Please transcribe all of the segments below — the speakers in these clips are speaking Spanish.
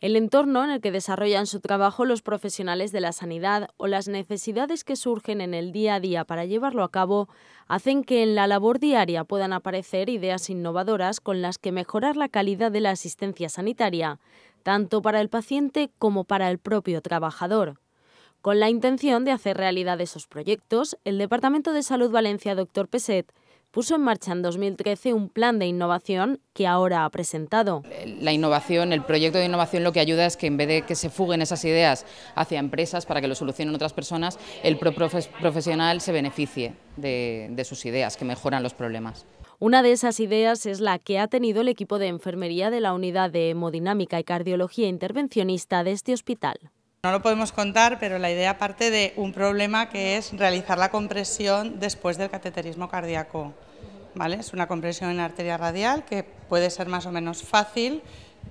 el entorno en el que desarrollan su trabajo los profesionales de la sanidad o las necesidades que surgen en el día a día para llevarlo a cabo hacen que en la labor diaria puedan aparecer ideas innovadoras con las que mejorar la calidad de la asistencia sanitaria, tanto para el paciente como para el propio trabajador. Con la intención de hacer realidad esos proyectos, el Departamento de Salud Valencia Dr. Peset puso en marcha en 2013 un plan de innovación que ahora ha presentado. La innovación, el proyecto de innovación lo que ayuda es que en vez de que se fuguen esas ideas hacia empresas para que lo solucionen otras personas, el profesional se beneficie de, de sus ideas, que mejoran los problemas. Una de esas ideas es la que ha tenido el equipo de enfermería de la unidad de hemodinámica y cardiología intervencionista de este hospital. No lo podemos contar, pero la idea parte de un problema que es realizar la compresión después del cateterismo cardíaco. ¿vale? Es una compresión en arteria radial que puede ser más o menos fácil,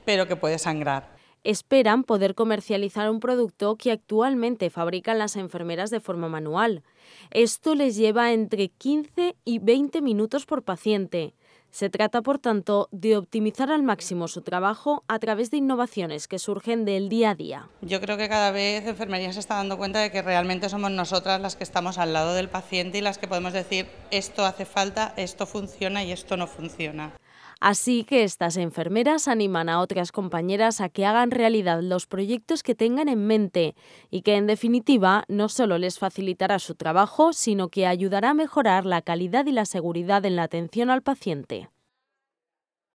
pero que puede sangrar. Esperan poder comercializar un producto que actualmente fabrican las enfermeras de forma manual. Esto les lleva entre 15 y 20 minutos por paciente. Se trata, por tanto, de optimizar al máximo su trabajo a través de innovaciones que surgen del día a día. Yo creo que cada vez enfermería se está dando cuenta de que realmente somos nosotras las que estamos al lado del paciente y las que podemos decir esto hace falta, esto funciona y esto no funciona. Así que estas enfermeras animan a otras compañeras a que hagan realidad los proyectos que tengan en mente y que en definitiva no solo les facilitará su trabajo, sino que ayudará a mejorar la calidad y la seguridad en la atención al paciente.